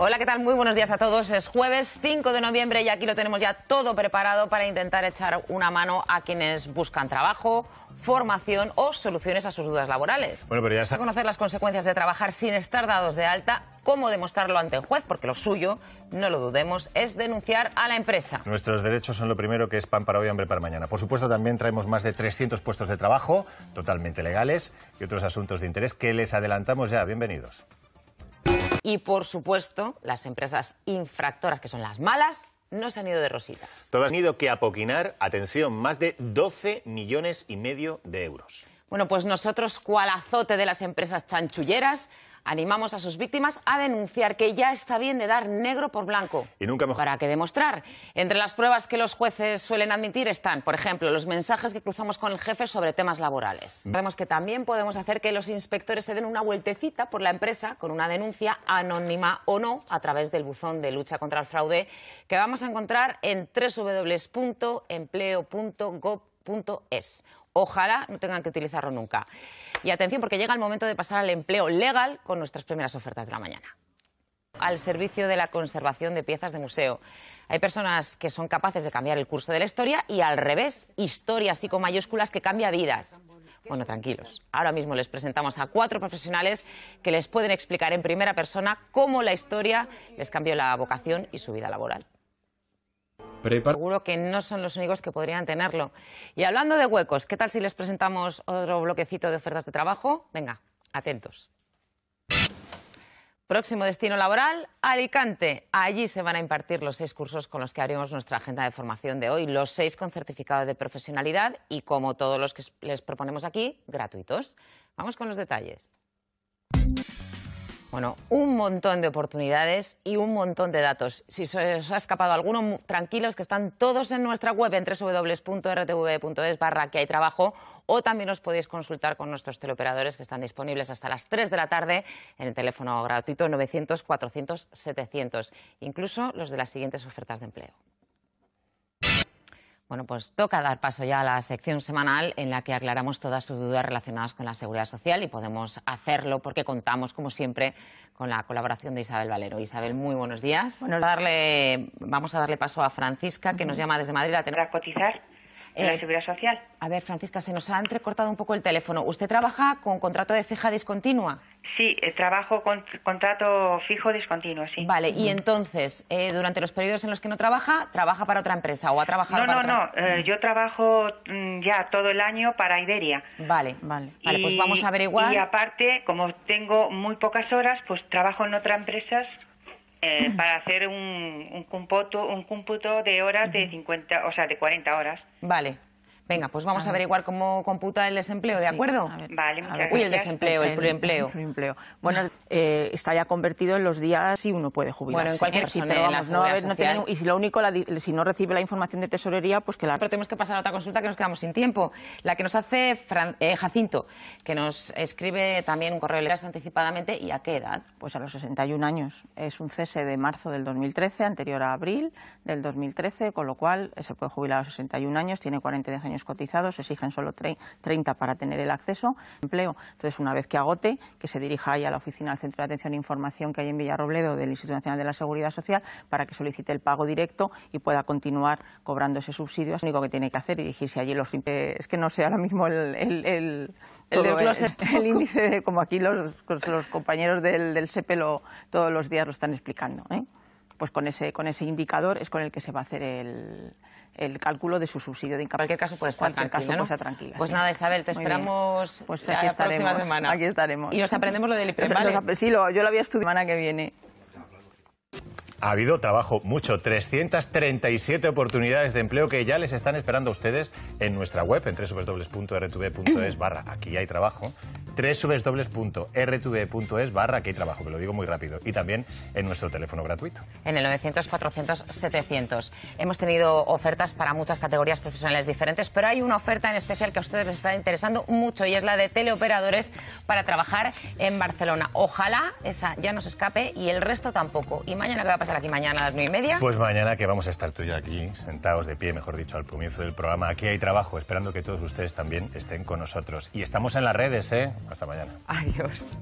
Hola, ¿qué tal? Muy buenos días a todos. Es jueves 5 de noviembre y aquí lo tenemos ya todo preparado para intentar echar una mano a quienes buscan trabajo, formación o soluciones a sus dudas laborales. Bueno, pero ya sabes. Conocer las consecuencias de trabajar sin estar dados de alta, cómo demostrarlo ante el juez, porque lo suyo, no lo dudemos, es denunciar a la empresa. Nuestros derechos son lo primero que es pan para hoy, hambre para mañana. Por supuesto, también traemos más de 300 puestos de trabajo totalmente legales y otros asuntos de interés que les adelantamos ya. Bienvenidos. Y por supuesto, las empresas infractoras, que son las malas, no se han ido de rositas. Todas han ido que apoquinar, atención, más de 12 millones y medio de euros. Bueno, pues nosotros, cual azote de las empresas chanchulleras, Animamos a sus víctimas a denunciar que ya está bien de dar negro por blanco. Y nunca mejor. Para que demostrar. Entre las pruebas que los jueces suelen admitir están, por ejemplo, los mensajes que cruzamos con el jefe sobre temas laborales. Mm. Sabemos que también podemos hacer que los inspectores se den una vueltecita por la empresa con una denuncia anónima o no a través del buzón de lucha contra el fraude que vamos a encontrar en www.empleo.gov.es. Ojalá no tengan que utilizarlo nunca. Y atención porque llega el momento de pasar al empleo legal con nuestras primeras ofertas de la mañana al servicio de la conservación de piezas de museo. Hay personas que son capaces de cambiar el curso de la historia y al revés, historia así con mayúsculas que cambia vidas. Bueno, tranquilos. Ahora mismo les presentamos a cuatro profesionales que les pueden explicar en primera persona cómo la historia les cambió la vocación y su vida laboral. Seguro que no son los únicos que podrían tenerlo. Y hablando de huecos, ¿qué tal si les presentamos otro bloquecito de ofertas de trabajo? Venga, atentos. Próximo destino laboral, Alicante. Allí se van a impartir los seis cursos con los que abrimos nuestra agenda de formación de hoy, los seis con certificado de profesionalidad y, como todos los que les proponemos aquí, gratuitos. Vamos con los detalles. Bueno, un montón de oportunidades y un montón de datos. Si os ha escapado alguno, tranquilos que están todos en nuestra web en www.rtv.es e barra que hay trabajo o también os podéis consultar con nuestros teleoperadores que están disponibles hasta las 3 de la tarde en el teléfono gratuito 900 400 700, incluso los de las siguientes ofertas de empleo. Bueno, pues toca dar paso ya a la sección semanal en la que aclaramos todas sus dudas relacionadas con la seguridad social y podemos hacerlo porque contamos, como siempre, con la colaboración de Isabel Valero. Isabel, muy buenos días. Bueno, vamos a darle paso a Francisca, que nos llama desde Madrid a tener a cotizar. Eh, la seguridad social. A ver, Francisca, se nos ha entrecortado un poco el teléfono. ¿Usted trabaja con contrato de fija discontinua? Sí, eh, trabajo con contrato fijo discontinuo, sí. Vale, y entonces, eh, durante los periodos en los que no trabaja, ¿trabaja para otra empresa o ha trabajado no, para No, no, no, yo trabajo mm, ya todo el año para Iberia. Vale, vale. vale, pues vamos a averiguar. Y aparte, como tengo muy pocas horas, pues trabajo en otras empresas eh, para hacer un, un, cómputo, un cómputo de horas de 50, o sea, de 40 horas. Vale. Venga, pues vamos a, averiguar cómo computa el desempleo, ¿de acuerdo? vale, muchas gracias. Uy, el desempleo, el, el bueno, eh, está ya convertido en los días si uno puede jubilarse. Bueno, en cualquier caso, no, y si lo único, si no recibe la información de tesorería, pues que la... Pero tenemos que pasar a otra consulta que nos quedamos sin tiempo. La que nos hace eh, Jacinto, que nos escribe también un correo electrónico anticipadamente. ¿Y a qué edad? Pues a los 61 años. Es un cese de marzo del 2013, anterior a abril del 2013, con lo cual eh, se puede jubilar a los 61 años, tiene 40 años cotizados, exigen solo 30 para tener el acceso empleo. Entonces, una vez que agote, que se dirija ahí a la oficina del Centro de Atención e Información que hay en Villarrobledo del Instituto Nacional de la Seguridad Social para que solicite el pago directo y pueda continuar cobrando ese subsidio. Es lo único que tiene que hacer y dirigirse allí los... Eh, es que no sé ahora mismo el, el, índice, como aquí los, los compañeros del, del SEPE lo, todos los días lo están explicando. ¿eh? pues con ese, con ese indicador es con el que se va a hacer el, cálculo de su subsidio de incapacidad. En cualquier caso puede estar cualquier tranquila. pues nada, Isabel, te esperamos pues la próxima semana. Aquí estaremos. Y nos aprendemos lo del IPREM, ¿vale? sí, lo, yo lo había estudiado la semana que viene. Ha habido trabajo, mucho, 337 oportunidades de empleo que ya les están esperando a ustedes en nuestra web, en www.rtv.es barra aquí hay trabajo, www.rtv.es e barra que hay trabajo, que lo digo muy rápido. Y también en nuestro teléfono gratuito. En el 900 400 700. Hemos tenido ofertas para muchas categorías profesionales diferentes, pero hay una oferta en especial que a ustedes les está interesando mucho y es la de teleoperadores para trabajar en Barcelona. Ojalá esa ya nos escape y el resto tampoco. ¿Y mañana qué va a pasar aquí? ¿Mañana a las 9 y media? Pues mañana que vamos a estar tú y yo aquí, sentados de pie, mejor dicho, al comienzo del programa. Aquí hay trabajo, esperando que todos ustedes también estén con nosotros. Y estamos en las redes, ¿eh? Hasta mañana. Adiós.